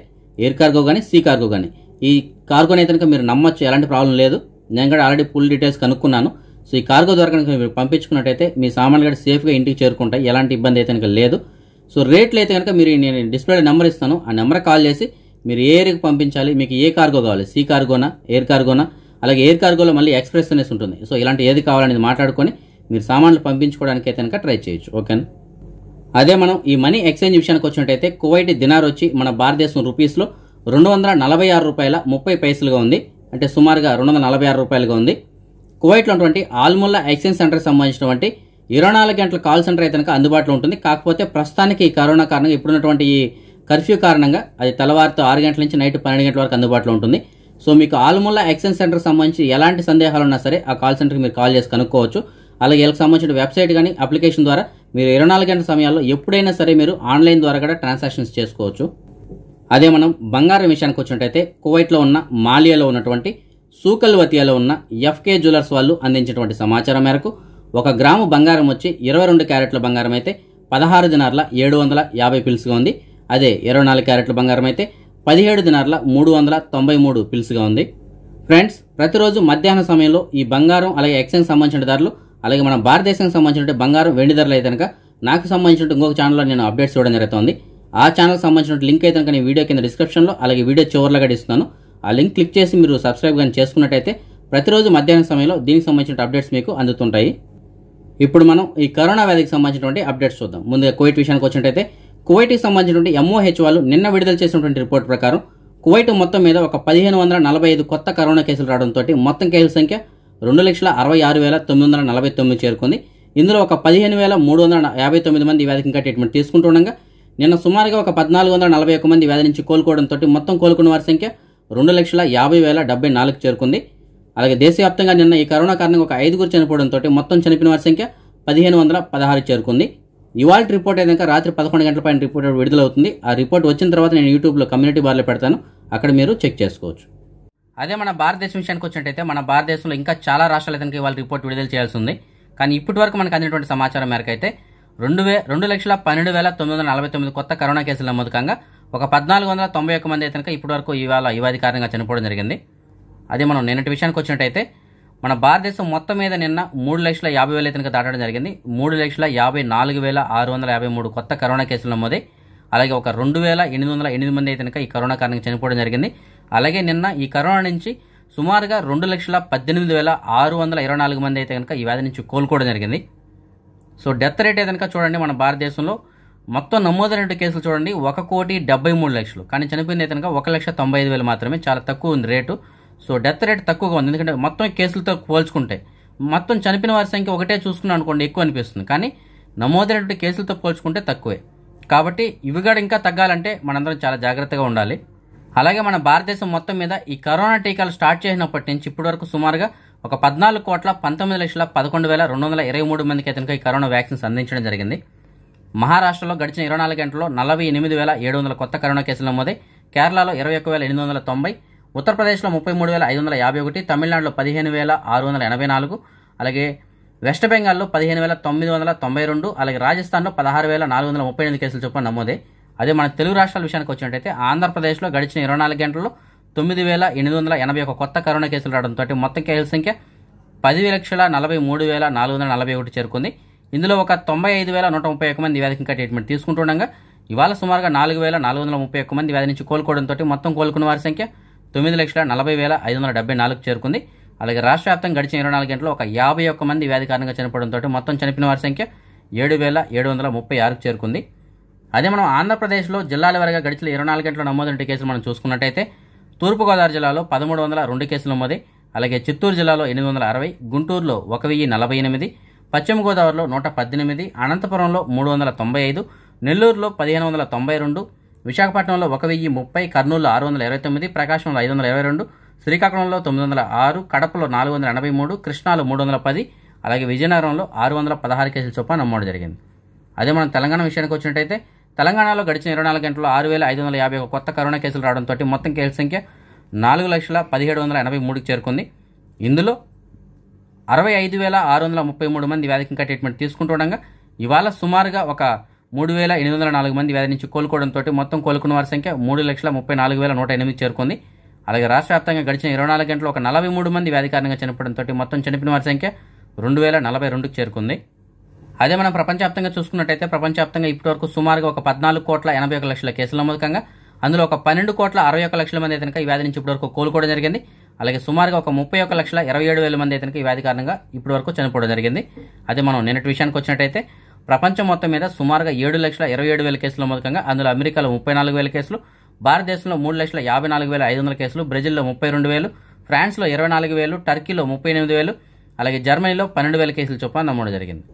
ఎయిర్ కార్గో కానీ సీ కార్గో కానీ ఈ కార్గోని అయితే మీరు నమ్మొచ్చు ఎలాంటి ప్రాబ్లం లేదు నేను కూడా ఆల్రెడీ ఫుల్ డీటెయిల్స్ కనుక్కున్నాను సో ఈ కార్గో ద్వారా కనుక మీరు పంపించుకున్నట్టయితే మీ సామాన్లు కూడా సేఫ్గా ఇంటికి చేరుకుంటాయి ఎలాంటి ఇబ్బంది అయితే కనుక లేదు సో రేట్లు అయితే కనుక మీరు నేను డిస్ప్లే నెంబర్ ఇస్తాను ఆ నెంబర్ కాల్ చేసి మీరు ఏ ఏరికి పంపించాలి మీకు ఏ కార్గో కావాలి సీ కార్గోనా ఎయిర్ కార్గోనా అలాగే ఎయిర్ కార్గోలో మళ్ళీ ఎక్స్ప్రెస్ అనేసి ఉంటుంది సో ఇలాంటి ఏది కావాలనేది మాట్లాడుకొని మీరు సామాన్లు పంపించుకోవడానికి అయితే కనుక ట్రై చేయొచ్చు ఓకేనా అదే మనం ఈ మనీ ఎక్స్చేంజ్ విషయానికి వచ్చినట్టయితే కువైట్ దినార్ వచ్చి మన భారతదేశం రూపీస్లో రెండు వందల నలభై ఆరు రూపాయల ముప్పై పైసలుగా ఉంది అంటే సుమారుగా రెండు వందల నలభై ఆరు రూపాయలుగా ఉంది కువైట్లో ఉన్నటువంటి ఆల్ముల్లా ఎక్స్చేంజ్ సెంటర్ సంబంధించినటువంటి ఇరవై నాలుగు గంటల కాల్ సెంటర్ అయితే కనుక అందుబాటులో ఉంటుంది కాకపోతే ప్రస్తుతానికి ఈ కరోనా కారణంగా ఇప్పుడున్నటువంటి ఈ కర్ఫ్యూ కారణంగా అది తెల్లవారితో ఆరు గంటల నుంచి నైట్ పన్నెండు గంటల వరకు అందుబాటులో ఉంటుంది సో మీకు ఆల్ముల్లా ఎక్స్చేంజ్ సెంటర్ సంబంధించి ఎలాంటి సందేహాలు ఉన్నా సరే ఆ కాల్ సెంటర్కి మీరు కాల్ చేసి కనుక్కోవచ్చు అలాగే వీళ్ళకి సంబంధించిన వెబ్సైట్ కానీ అప్లికేషన్ ద్వారా మీరు ఇరవై నాలుగు గంటల సమయాల్లో ఎప్పుడైనా సరే మీరు ఆన్లైన్ ద్వారా కూడా ట్రాన్సాక్షన్స్ చేసుకోవచ్చు అదే మనం బంగారం విషయానికి వచ్చినట్టయితే కువైట్లో ఉన్న మాలియాలో ఉన్నటువంటి సూకల్వతియాలో ఉన్న ఎఫ్కే జ్యువెలర్స్ వాళ్ళు అందించినటువంటి సమాచారం మేరకు ఒక గ్రాము బంగారం వచ్చి ఇరవై రెండు క్యారెట్ల బంగారం అయితే పదహారు దినార్ల ఏడు వందల యాభై పిల్స్గా ఉంది అదే ఇరవై నాలుగు క్యారెట్ల బంగారం అయితే పదిహేడు దినార్ల మూడు వందల తొంభై మూడు పిల్స్గా ఉంది ఫ్రెండ్స్ ప్రతిరోజు మధ్యాహ్నం సమయంలో ఈ బంగారం అలాగే ఎక్స్చేంజ్ సంబంధించిన ధరలు అలాగే మన భారతదేశానికి సంబంధించిన బంగారం వెండి ధరలు అయితే కనుక నాకు సంబంధించిన ఇంకొక ఛానల్లో నేను అప్డేట్స్ చూడడం జరుగుతుంది ఆ ఛానల్కి సంబంధించిన లింక్ అయితే కనుక నేను వీడియో కింద డిస్క్రిప్షన్లో అలాగే వీడియో చివరిలో కూడా ఇస్తున్నాను ఆ లింక్ క్లిక్ చేసి మీరు సబ్స్క్రైబ్ కానీ చేసుకున్నట్టయితే ప్రతిరోజు మధ్యాహ్నం సమయంలో దీనికి సంబంధించిన అప్డేట్స్ మీకు అందుతుంటాయి ఇప్పుడు మనం ఈ కరోనా వ్యాధికి సంబంధించినటువంటి అప్డేట్స్ చూద్దాం ముందుగా కువైట్ విషయానికి వచ్చినట్టయితే కువైట్కి సంబంధించినటువంటి ఎంఓహెచ్ వాళ్ళు నిన్న విడుదల చేసినటువంటి రిపోర్ట్ ప్రకారం కువైట్ మొత్తం మీద ఒక పదిహేను వందల నలభై ఐదు కొత్త కరోనా కేసులు రావడంతో మొత్తం కేసుల సంఖ్య రెండు లక్షల అరవై ఆరు వేల తొమ్మిది వందల నలభై తొమ్మిది చేరుకుంది ఇందులో ఒక పదిహేను వేల మూడు వందల యాభై తొమ్మిది మంది వ్యాధికి ఇంకా ట్రీట్మెంట్ తీసుకుంటుండగా నిన్న సుమారుగా ఒక పద్నాలుగు వందల నలభై ఒక మంది వ్యాధి నుంచి కోలుకోవడంతో మొత్తం కోలుకున్న వారి సంఖ్య రెండు లక్షల యాభై వేల డెబ్బై నాలుగు చేరుకుంది అలాగే దేశవ్యాప్తంగా నిన్న ఈ కరోనా కారణంగా ఒక ఐదుగురు చనిపోవడంతో మొత్తం చనిపోయిన వారి సంఖ్య పదిహేను వందల పదహారు చేరుకుంది ఇవాళ రిపోర్ట్ అయినాక రాత్రి పదకొండు గంటల పైన రిపోర్ట్ విడుదలవుతుంది ఆ రిపోర్ట్ వచ్చిన తర్వాత నేను యూట్యూబ్లో కమ్యూనిటీ బార్లో పెడతాను అక్కడ మీరు చెక్ చేసుకోవచ్చు అదే మన భారతదేశం విషయానికి వచ్చినట్టయితే మన భారతదేశంలో ఇంకా చాలా రాష్ట్రాలు అయితే ఇవాళ రిపోర్ట్ విడుదల చేయాల్సి ఉంది కానీ ఇప్పటి వరకు మనకు అందినటువంటి సమాచారం మేరకు అయితే రెండు వే రెండు లక్షల పన్నెండు వేల తొమ్మిది వందల నలభై తొమ్మిది కొత్త కరోనా కేసులు నమోదు కాగా ఒక పద్నాలుగు వందల తొంభై ఒక్క మంది అయితే ఇప్పటి వరకు ఇవాళ యువాది కారణంగా చనిపోవడం జరిగింది అదే మనం నిన్నటి విషయానికి వచ్చినట్టయితే మన భారతదేశం మొత్తం మీద నిన్న మూడు లక్షల యాభై వేల అయితే దాటడం జరిగింది మూడు లక్షల యాభై నాలుగు వేల ఆరు వందల యాభై మూడు కొత్త కరోనా కేసులు నమోదై అలాగే ఒక రెండు వేల ఎనిమిది వందల ఎనిమిది మంది అయితే ఈ కరోనా కారణంగా చనిపోవడం జరిగింది అలాగే నిన్న ఈ కరోనా నుంచి సుమారుగా రెండు లక్షల పద్దెనిమిది వేల ఆరు వందల ఇరవై నాలుగు మంది అయితే కనుక ఈ వ్యాధి నుంచి కోలుకోవడం జరిగింది సో డెత్ రేట్ అయితే చూడండి మన భారతదేశంలో మొత్తం నమోదైన కేసులు చూడండి ఒక కోటి డెబ్బై మూడు లక్షలు కానీ చనిపోయింది అయితే కనుక ఒక లక్ష తొంభై ఐదు వేలు మాత్రమే చాలా తక్కువ ఉంది రేటు సో డెత్ రేట్ తక్కువగా ఉంది ఎందుకంటే మొత్తం కేసులతో పోల్చుకుంటే మొత్తం చనిపోయిన వారి సంఖ్య ఒకటే చూసుకున్నాం అనుకోండి ఎక్కువ అనిపిస్తుంది కానీ నమోదైనటువంటి కేసులతో పోల్చుకుంటే తక్కువే కాబట్టి ఇవి కూడా ఇంకా తగ్గాలంటే మనందరం చాలా జాగ్రత్తగా ఉండాలి అలాగే మన భారతదేశం మొత్తం మీద ఈ కరోనా టీకాలు స్టార్ట్ చేసినప్పటి నుంచి ఇప్పటివరకు సుమారుగా ఒక పద్నాలుగు కోట్ల పంతొమ్మిది లక్షల పదకొండు వేల రెండు వందల ఇరవై మూడు మందికి అయితే ఈ కరోనా వ్యాక్సిన్స్ అందించడం జరిగింది మహారాష్ట్రలో గడిచిన ఇరవై నాలుగు గంటల్లో నలభై ఎనిమిది వేల ఏడు వందల కొత్త కరోనా కేసులు నమోదై కేరళలో ఇరవై ఒక్క వేల ఎనిమిది వందల తొంభై ఉత్తరప్రదేశ్లో ముప్పై మూడు వేల ఐదు వందల యాభై ఒకటి తమిళనాడులో పదిహేను వేల ఆరు వందల ఎనభై నాలుగు అలాగే వెస్ట్ బెంగాల్లో పదిహేను వేల తొమ్మిది వందల తొంభై రెండు అలాగే రాజస్థాన్లో పదహారు వేల నాలుగు వందల ముప్పై ఎనిమిది కేసులు చొప్పున నమోదే అదే మన తెలుగు రాష్ట్రాల విషయానికి వచ్చినట్టయితే ఆంధ్రప్రదేశ్లో గడిచిన ఇరవై నాలుగు గంటల్లో తొమ్మిది వేల ఎనిమిది వందల ఎనభై ఒక కొత్త కరోనా కేసులు రావడంతో మొత్తం కేసుల సంఖ్య పది లక్షల నలభై మూడు వేల నాలుగు వందల నలభై ఒకటి చేరుకుంది ఇందులో ఒక తొంభై ఐదు వేల నూట ముప్పై ఒక్క మంది వ్యాధికి ఇంకా ట్రీట్మెంట్ తీసుకుంటుండగా ఇవాళ సుమారుగా నాలుగు వేల నాలుగు వందల ముప్పై ఒక్క మంది వ్యాధి నుంచి కోలుకోవడంతో మొత్తం కోలుకున్న వారి సంఖ్య తొమ్మిది లక్షల నలభై వేల ఐదు వందల డెబ్బై నాలుగు చేరుకుంది అలాగే రాష్ట్ర వ్యాప్తంగా గడిచిన ఇరవై నాలుగు గంటలు ఒక యాభై ఒక్క మంది వ్యాధి కారణంగా చనిపోవడంతో మొత్తం చనిపోయిన వారి సంఖ్య ఏడు వేల ఏడు వందల ముప్పై ఆరుకు చేరుకుంది అదే మనం ఆంధ్రప్రదేశ్లో జిల్లాల వరకు గడిచిన ఇరవై నాలుగు గంటల నమోదైన కేసులు మనం చూసుకున్నట్టయితే తూర్పుగోదావరి జిల్లాలో పదమూడు వందల రెండు కేసులు నమోదై అలాగే చిత్తూరు జిల్లాలో ఎనిమిది వందల అరవై గుంటూరులో ఒక వెయ్యి నలభై ఎనిమిది పశ్చిమ గోదావరిలో నూట పద్దెనిమిది అనంతపురంలో మూడు వందల తొంభై ఐదు నెల్లూరులో పదిహేను వందల తొంభై రెండు విశాఖపట్నంలో ఒక వెయ్యి ముప్పై కర్నూలులో ఆరు వందల ఇరవై తొమ్మిది ప్రకాశంలో ఐదు వందల ఇరవై రెండు శ్రీకాకుళంలో తొమ్మిది వందల ఆరు కడపలో నాలుగు వందల ఎనభై మూడు కృష్ణాలో మూడు వందల పది అలాగే విజయనగరంలో ఆరు వందల పదహారు కేసులు చొప్పున నమోదు జరిగింది అదే మనం తెలంగాణ విషయానికి వచ్చినట్టయితే తెలంగాణలో గడిచిన ఇరవై నాలుగు గంటల్లో ఆరు వేల ఐదు వందల యాభై ఒక కొత్త కరోనా కేసులు రావడంతో మొత్తం కేసుల సంఖ్య నాలుగు లక్షల పదిహేడు వందల ఎనభై మూడుకి చేరుకుంది ఇందులో అరవై ఐదు వేల ఆరు వందల ముప్పై మూడు మంది వ్యాధికి ఇంకా ట్రీట్మెంట్ తీసుకుంటుండగా ఇవాళ సుమారుగా ఒక మూడు వేల ఎనిమిది వందల నాలుగు మంది వ్యాధి నుంచి కోలుకోవడంతో మొత్తం కోలుకున్న వారి సంఖ్య మూడు లక్షల ముప్పై నాలుగు వేల నూట ఎనిమిది చేరుకుంది అలాగే రాష్ట్ర వ్యాప్తంగా గడిచిన ఇరవై నాలుగు గంటలు ఒక నలభై మూడు మంది వ్యాధి కారణంగా చనిపోవడంతో మొత్తం చనిపోయిన వారి సంఖ్య రెండు వేల నలభై రెండుకు చేరుకుంది అదే మనం ప్రపంచవ్యాప్తంగా చూసుకున్నట్టయితే ప్రపంచవ్యాప్తంగా ఇప్పటివరకు సుమారుగా ఒక పద్నాలుగు కోట్ల ఎనభై ఒక లక్షల కేసుల మూలకంగా అందులో ఒక పన్నెండు కోట్ల అరవై ఒక లక్షల మంది అయితే ఈ వ్యాధి నుంచి ఇప్పటివరకు కోలుకోవడం జరిగింది అలాగే సుమారుగా ఒక ముప్పై ఒక లక్షల ఇరవై ఏడు వేల మంది అయితే వ్యాధి కారణంగా ఇప్పటి వరకు చనిపోవడం జరిగింది అదే మనం నిన్నటి విషయానికి వచ్చినట్టయితే ప్రపంచం మొత్తం మీద సుమారుగా ఏడు లక్షల ఇరవై ఏడు వేల కేసులు మొదకంగా అందులో అమెరికాలో ముప్పై నాలుగు వేల కేసులు భారతదేశంలో మూడు లక్షల యాభై నాలుగు వేల ఐదు వందల కేసులు బ్రెజిల్లో ముప్పై రెండు వేలు ఫ్రాన్స్లో ఇరవై నాలుగు వేలు టర్కీలో ముప్పై ఎనిమిది వేలు అలాగే జర్మనీలో పన్నెండు వేల కేసులు చొప్పున నమోదు జరిగింది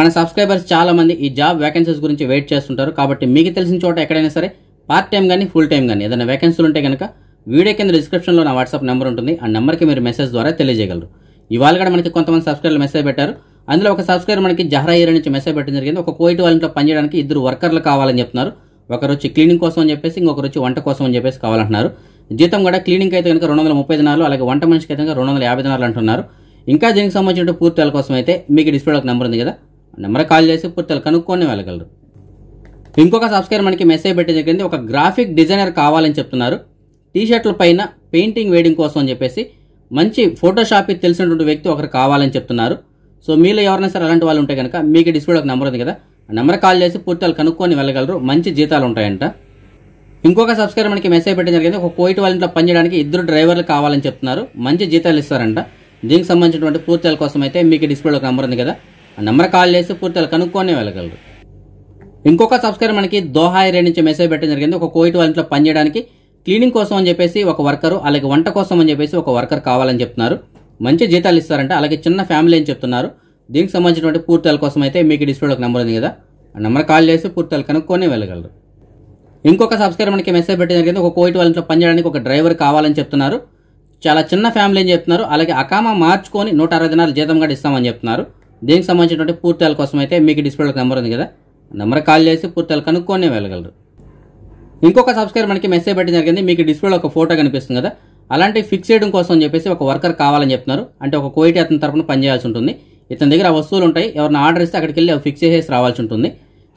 మన సబ్స్క్రైబర్స్ చాలా మంది ఈ జాబ్ వ్యాకెన్సీస్ గురించి వెయిట్ చేస్తుంటారు కాబట్టి మీకు తెలిసిన చోట ఎక్కడైనా సరే పార్ట్ టైం కానీ ఫుల్ టైం కానీ ఏదైనా వేకెన్సీలు ఉంటే కనుక వీడియో కింద డిస్క్రిప్షన్లో నా వాట్సాప్ నెంబర్ ఉంటుంది ఆ నెంబర్కి మీరు మెసేజ్ ద్వారా తెలియజేయగలరు ఇవాళ కూడా మనకి కొంతమంది సబ్స్క్రైబర్లు మెసేజ్ పెట్టారు అందులో ఒక సబ్స్క్రైబర్ మనకి జహరా ఏరియా నుంచి మెసేజ్ పెట్టడం జరిగింది ఒక కోయిట్ వాళ్ళంట్లో పనిచేయడానికి ఇద్దరు వర్కర్లు కావాలని చెప్తున్నారు ఒకరు వచ్చి క్లీనింగ్ కోసం అని చెప్పేసి ఇంకొకరు వచ్చి వంట కోసం అని చెప్పేసి కావాలంటున్నారు జీతం కూడా క్లీనింగ్ అయితే కనుక రెండు వందల ముప్పై దినాలు అలాగే వంట మనిషికి అయితే కనుక రెండు వందల యాభై దినాలు అంటున్నారు ఇంకా దీనికి సంబంధించిన పూర్తిల కోసం అయితే మీకు డిస్ప్లేలో ఒక నెంబర్ ఉంది కదా నెంబర్ కాల్ చేసి పూర్తిలు కనుక్కొని వెళ్ళగలరు ఇంకొక సబ్స్క్రైబర్ మనకి మెసేజ్ పెట్టే జరిగింది ఒక గ్రాఫిక్ డిజైనర్ కావాలని చెప్తున్నారు టీషర్ట్ల పైన పెయింటింగ్ వేయడం కోసం అని చెప్పేసి మంచి ఫోటోషాప్ తెలిసినటువంటి వ్యక్తి ఒకరు కావాలని చెప్తున్నారు సో మీలో ఎవరైనా సరే అలాంటి వాళ్ళు ఉంటే కనుక మీకు డిస్ప్లేలో ఒక నెంబర్ ఉంది కదా నెంబర్ కాల్ చేసి పూర్తిగా కనుక్కొని వెళ్ళగలరు మంచి జీతాలు ఉంటాయంట ఇంకొక సబ్స్క్రైబర్ మనకి మెసేజ్ పెట్టడం జరిగింది ఒక కోయిట్ వాళ్ళ ఇంట్లో పనిచేయడానికి ఇద్దరు డ్రైవర్లు కావాలని చెప్తున్నారు మంచి జీతాలు ఇస్తారంట దీనికి సంబంధించినటువంటి పూర్తిల కోసం అయితే మీకు డిస్ప్లేలో ఒక నెంబర్ ఉంది కదా ఆ నెంబర్ కాల్ చేసి పూర్తిగా కనుక్కొని వెళ్ళగలరు ఇంకొక సబ్స్క్రైబర్ మనకి దోహాయి రే నుంచి మెసేజ్ పెట్టడం జరిగింది ఒక కోయిట్ వాళ్ళ ఇంట్లో పనిచేయడానికి క్లీనింగ్ కోసం అని చెప్పేసి ఒక వర్కరు అలాగే వంట కోసం అని చెప్పేసి ఒక వర్కర్ కావాలని చెప్తున్నారు మంచి జీతాలు ఇస్తారంట అలాగే చిన్న ఫ్యామిలీ అని చెప్తున్నారు దీనికి సంబంధించినటువంటి పూర్తాల కోసం అయితే మీకు డిస్ప్లేలో నెంబర్ ఉంది కదా ఆ నెంబర్ కాల్ చేసి పూర్తాలు కనుక్కొని వెళ్ళగలరు ఇంకొక సబ్స్క్రైబర్ మనకి మెసేజ్ పెట్టిన కింద ఒక కోయిట్ వాళ్ళ ఇంట్లో పనిచేయడానికి ఒక డ్రైవర్ కావాలని చెప్తున్నారు చాలా చిన్న ఫ్యామిలీ అని చెప్తున్నారు అలాగే అకామా మార్చుకొని నూట అరవై దినాలు జీతం కూడా ఇస్తామని చెప్తున్నారు దీనికి సంబంధించినటువంటి పూర్తాల కోసం అయితే మీకు డిస్ప్లేలో నెంబర్ ఉంది కదా నెంబర్ కాల్ చేసి పూర్తాలు కనుక్కొని వెళ్ళగలరు ఇంకొక సబ్స్క్రైబర్ మనకి మెసేజ్ పెట్టడం జరిగింది మీకు డిస్ప్లేలో ఒక ఫోటో కనిపిస్తుంది కదా అలాంటి ఫిక్స్ చేయడం కోసం అని చెప్పేసి ఒక వర్కర్ కావాలని చెప్తున్నారు అంటే ఒక కోయిటీ అతని తరపున పనిచేయాల్సి ఉంటుంది ఇతని దగ్గర వస్తువులు ఉంటాయి ఎవరిని ఆర్డర్ ఇస్తే అక్కడికి వెళ్ళి ఫిక్స్ చేసేసి రావాల్సి ఉంటుంది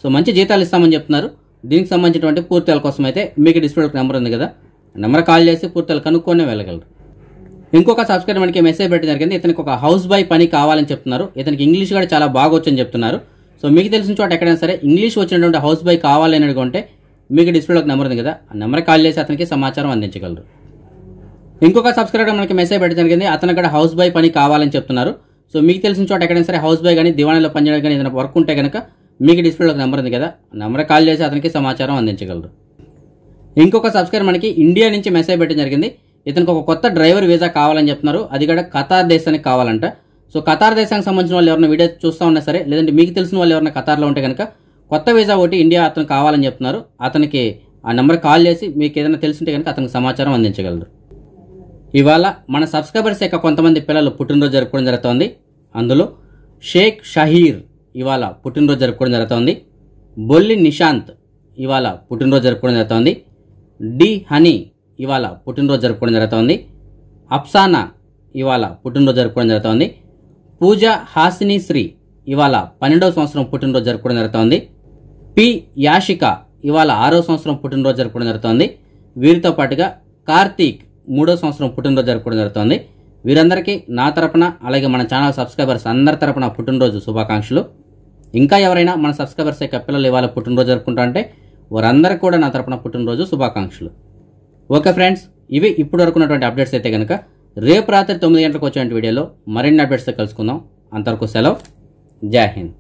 సో మంచి జీతాలు ఇస్తామని చెప్తున్నారు దీనికి సంబంధించినటువంటి పూర్తిల కోసం అయితే మీకు డిస్ప్లేలో నెంబర్ ఉంది కదా నెంబర్ కాల్ చేసి పూర్తిలు కనుక్కొనే వెళ్ళగలరు ఇంకొక సబ్స్క్రైబర్ మనకి మెసేజ్ పెట్టడం జరిగింది ఇతనికి ఒక హౌస్ బాయ్ పని కావాలని చెప్తున్నారు ఇతనికి ఇంగ్లీష్ కూడా చాలా బాగా వచ్చని చెప్తున్నారు సో మీకు తెలిసిన చోట ఎక్కడైనా సరే ఇంగ్లీష్ వచ్చినటువంటి హౌస్ బాయ్ కావాలని అనుకుంటే మీకు డిస్ప్లేలో ఒక నెంబర్ ఉంది కదా ఆ నెంబర్ కాల్ చేసి అతనికి సమాచారం అందించగలరు ఇంకొక సబ్స్క్రైబర్ మనకి మెసేజ్ పెట్టడం జరిగింది అతను అక్కడ హౌస్ బాయ్ పని కావాలని చెప్తున్నారు సో మీకు తెలిసిన చోట ఎక్కడైనా సరే హౌస్ బాయ్ కానీ దివాణిలో పనిచేయడం కానీ ఏదైనా వర్క్ ఉంటే కనుక మీకు డిస్ప్లేలో ఒక నెంబర్ ఉంది కదా నెంబర్ కాల్ చేసి అతనికి సమాచారం అందించగలరు ఇంకొక సబ్స్క్రైబర్ మనకి ఇండియా నుంచి మెసేజ్ పెట్టడం జరిగింది ఇతనికి ఒక కొత్త డ్రైవర్ వీసా కావాలని చెప్తున్నారు అది కూడా ఖతార్ దేశానికి కావాలంట సో ఖతార్ దేశానికి సంబంధించిన వాళ్ళు ఎవరైనా వీడియో చూస్తూ ఉన్నా సరే లేదంటే మీకు తెలిసిన వాళ్ళు ఎవరైనా ఖతార్లో ఉంటే కనుక కొత్త వీసా ఒకటి ఇండియా అతను కావాలని చెప్తున్నారు అతనికి ఆ నెంబర్ కాల్ చేసి మీకు ఏదైనా తెలుసుంటే కనుక అతనికి సమాచారం అందించగలరు ఇవాళ మన సబ్స్క్రైబర్స్ యొక్క కొంతమంది పిల్లలు పుట్టినరోజు జరుపుకోవడం జరుగుతోంది అందులో షేక్ షహీర్ ఇవాళ పుట్టినరోజు జరుపుకోవడం జరుగుతోంది బొల్లి నిశాంత్ ఇవాళ పుట్టినరోజు జరుపుకోవడం జరుగుతోంది డి హనీ ఇవాళ పుట్టినరోజు జరుపుకోవడం జరుగుతోంది అప్సానా ఇవాళ పుట్టినరోజు జరుపుకోవడం జరుగుతోంది పూజ హాసిని శ్రీ ఇవాళ పన్నెండవ సంవత్సరం పుట్టినరోజు జరుపుకోవడం జరుగుతోంది పి యాషిక ఇవాళ ఆరో సంవత్సరం పుట్టినరోజు జరపడం జరుగుతోంది వీరితో పాటుగా కార్తీక్ మూడో సంవత్సరం పుట్టినరోజు జరుపుకోవడం జరుగుతోంది వీరందరికీ నా తరపున అలాగే మన ఛానల్ సబ్స్క్రైబర్స్ అందరి తరపున పుట్టినరోజు శుభాకాంక్షలు ఇంకా ఎవరైనా మన సబ్స్క్రైబర్స్ యొక్క పిల్లలు ఇవాళ పుట్టినరోజు జరుపుకుంటా అంటే వారందరికీ కూడా నా తరపున పుట్టినరోజు శుభాకాంక్షలు ఓకే ఫ్రెండ్స్ ఇవి ఇప్పుడు వరకు ఉన్నటువంటి అప్డేట్స్ అయితే కనుక రేపు రాత్రి తొమ్మిది గంటలకు వచ్చేటువంటి వీడియోలో మరిన్ని అప్డేట్స్తో కలుసుకుందాం అంతవరకు సెలవు జై హింద్